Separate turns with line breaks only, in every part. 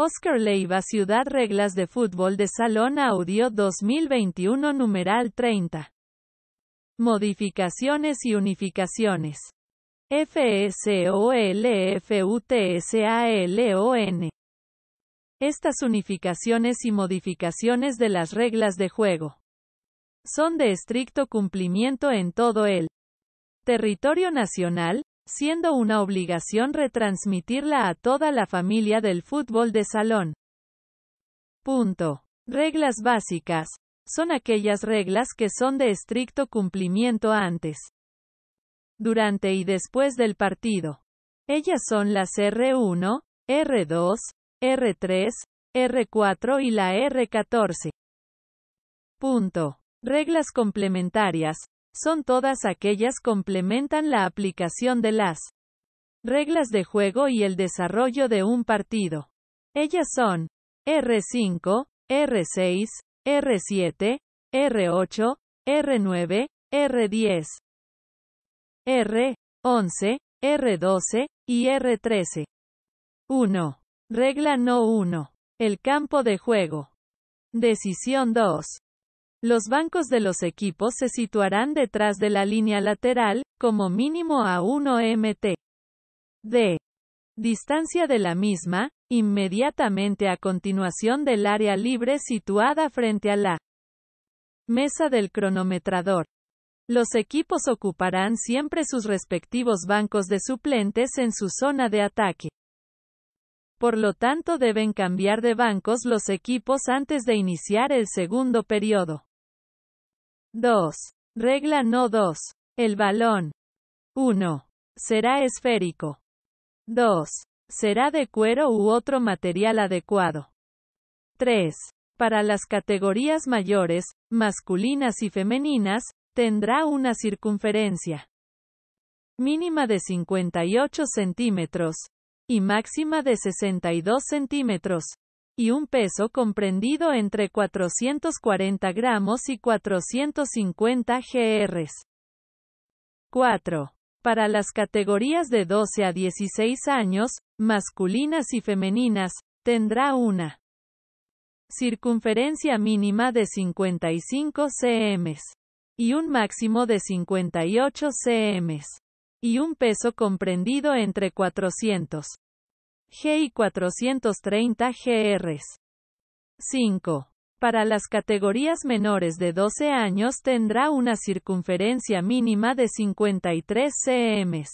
Oscar Leiva Ciudad Reglas de Fútbol de Salón Audio 2021 numeral 30. Modificaciones y unificaciones. FSOLFUTSALON. Estas unificaciones y modificaciones de las reglas de juego son de estricto cumplimiento en todo el territorio nacional, siendo una obligación retransmitirla a toda la familia del fútbol de salón. Punto. Reglas básicas. Son aquellas reglas que son de estricto cumplimiento antes, durante y después del partido. Ellas son las R1, R2, R3, R4 y la R14. Punto. Reglas complementarias, son todas aquellas complementan la aplicación de las reglas de juego y el desarrollo de un partido. Ellas son R5, R6, R7, R8, R9, R10, R11, R12 y R13. 1. Regla no 1. El campo de juego. Decisión 2. Los bancos de los equipos se situarán detrás de la línea lateral, como mínimo a 1 mt de distancia de la misma, inmediatamente a continuación del área libre situada frente a la mesa del cronometrador. Los equipos ocuparán siempre sus respectivos bancos de suplentes en su zona de ataque. Por lo tanto, deben cambiar de bancos los equipos antes de iniciar el segundo periodo. 2. Regla no 2. El balón. 1. Será esférico. 2. Será de cuero u otro material adecuado. 3. Para las categorías mayores, masculinas y femeninas, tendrá una circunferencia mínima de 58 centímetros y máxima de 62 centímetros y un peso comprendido entre 440 gramos y 450 GRs. 4. Para las categorías de 12 a 16 años, masculinas y femeninas, tendrá una circunferencia mínima de 55 cm y un máximo de 58 cm y un peso comprendido entre 400 y 430 GRs. 5. Para las categorías menores de 12 años tendrá una circunferencia mínima de 53 cm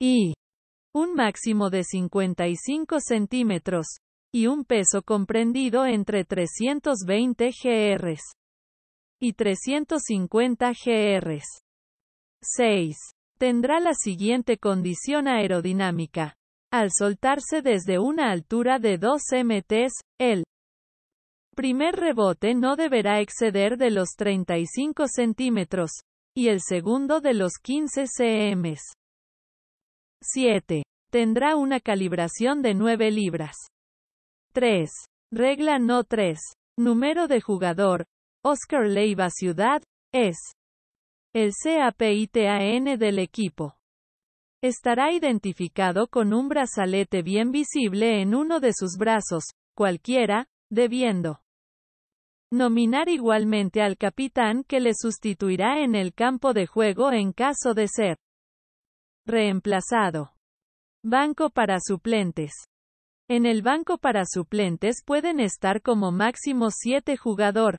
y un máximo de 55 centímetros y un peso comprendido entre 320 GRs y 350 GRs. 6. Tendrá la siguiente condición aerodinámica. Al soltarse desde una altura de 2 mts, el primer rebote no deberá exceder de los 35 centímetros, y el segundo de los 15 cm. 7. Tendrá una calibración de 9 libras. 3. Regla no 3. Número de jugador. Oscar Leiva Ciudad, es el CAPITAN del equipo. Estará identificado con un brazalete bien visible en uno de sus brazos, cualquiera, debiendo nominar igualmente al capitán que le sustituirá en el campo de juego en caso de ser reemplazado. Banco para suplentes. En el banco para suplentes pueden estar como máximo siete jugador.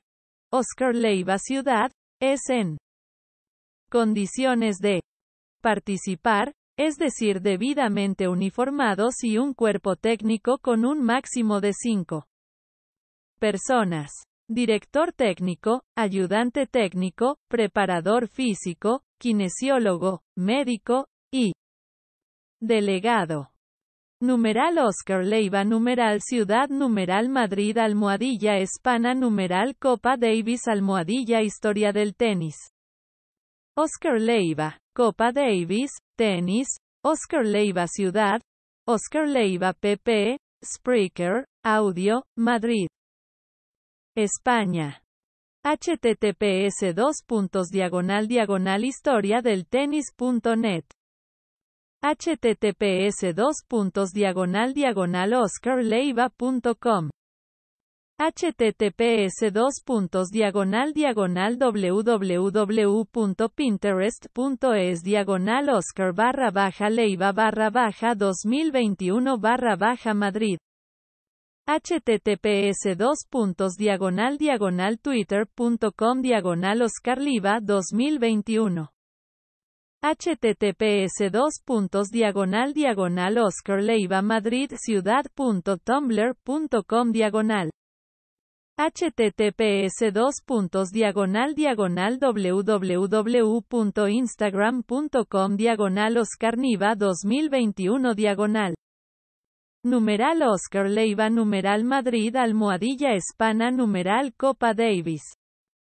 Oscar Leiva Ciudad, es en condiciones de participar, es decir, debidamente uniformados y un cuerpo técnico con un máximo de cinco personas. Director técnico, ayudante técnico, preparador físico, kinesiólogo, médico, y delegado. Numeral Oscar Leiva Numeral Ciudad Numeral Madrid Almohadilla Hispana Numeral Copa Davis Almohadilla Historia del Tenis Oscar Leiva Copa Davis, tenis, Oscar Leiva Ciudad, Oscar Leiva PP, Spreaker, Audio, Madrid. España. https 2 diagonal diagonal historia del tenis.net https puntos diagonal diagonal oscarleiva.com https dos puntos diagonal diagonal www.pinterest.es diagonal oscar barra baja leiva barra baja 2021 barra baja madrid https dos puntos diagonal diagonal twitter.com diagonal 2021 https dos puntos diagonal diagonal leiva madrid ciudad.tumblr.com diagonal https 2 puntos diagonal diagonal www.instagram.com diagonal oscarniva 2021 diagonal numeral Oscar Leiva numeral Madrid almohadilla hispana numeral Copa Davis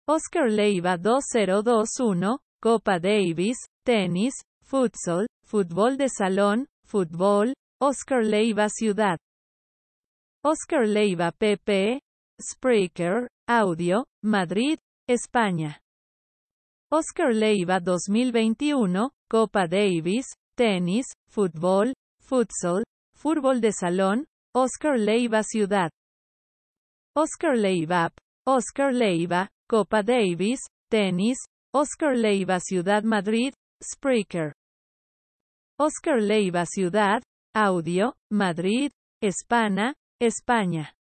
Oscar Leiva 2021 Copa Davis tenis futsal fútbol de salón fútbol Oscar Leiva ciudad Oscar Leiva PP Spreaker, Audio, Madrid, España. Oscar Leiva 2021, Copa Davis, Tenis, Fútbol, Futsal, Fútbol de Salón, Oscar Leiva Ciudad. Oscar Leiva Oscar Leiva, Copa Davis, Tenis, Oscar Leiva Ciudad Madrid, Spreaker. Oscar Leiva Ciudad, Audio, Madrid, España, España.